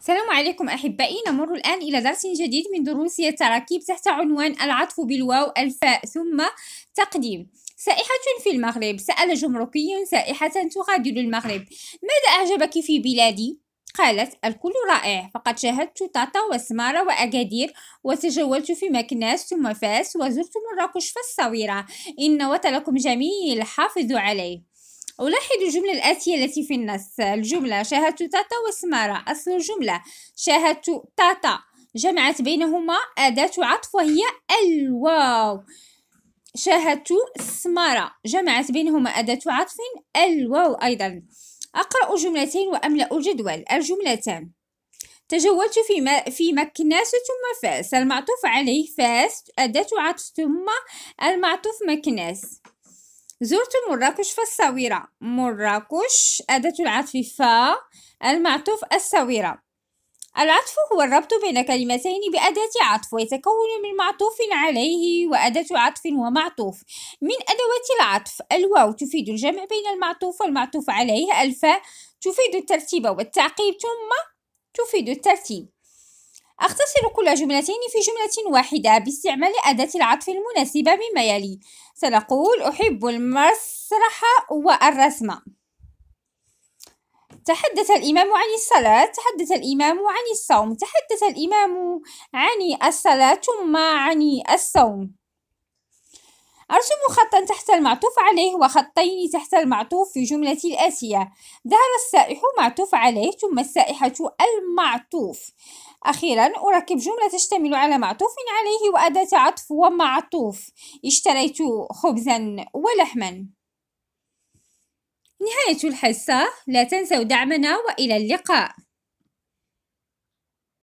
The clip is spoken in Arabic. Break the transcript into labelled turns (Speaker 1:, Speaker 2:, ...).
Speaker 1: السلام عليكم أحبائي نمر الآن إلى درس جديد من دروس التراكيب تحت عنوان العطف بالواو الفاء ثم تقديم سائحة في المغرب سأل جمركي سائحة تغادر المغرب ماذا أعجبك في بلادي؟ قالت الكل رائع فقد شاهدت طاطا وسمارة وأكادير وتجولت في مكناس ثم فاس وزرت مراكش فالصويرة إن وطنكم جميل حافظوا عليه ألاحظ الجملة الآتية التي في النص الجملة شاهدت تاتا وسمارة أصل الجملة شاهدت تاتا جمعت بينهما أداة عطف وهي الواو شاهدت سمارة جمعت بينهما أداة عطف الواو أيضا أقرأ جملتين وأملأ الجدول الجملتان تجولت في, م... في مكناس ثم فاس المعطوف عليه فاس أداة عطف ثم المعطوف مكناس زرت مراكش فالصويرة مراكش أداة العطف فا المعطوف الساويرة العطف هو الربط بين كلمتين بأداة عطف ويتكون من معطوف عليه وأداة عطف ومعطوف من أدوات العطف الواو تفيد الجمع بين المعطوف والمعطوف عليه الفاء تفيد الترتيب والتعقيب ثم تفيد الترتيب أختصر كل جملتين في جملة واحدة باستعمال أداة العطف المناسبة بما يلي سنقول أحب المسرح والرسم تحدث الإمام عن الصلاة تحدث الإمام عن الصوم تحدث الإمام عن الصلاة ثم عن الصوم أرسم خطا تحت المعطوف عليه وخطين تحت المعطوف في جملة الآتية ظهر السائح معطوف عليه ثم السائحة المعطوف أخيرا أركب جملة تشتمل على معطوف عليه وأداة عطف ومعطوف اشتريت خبزا ولحما نهاية الحصة لا تنسوا دعمنا وإلى اللقاء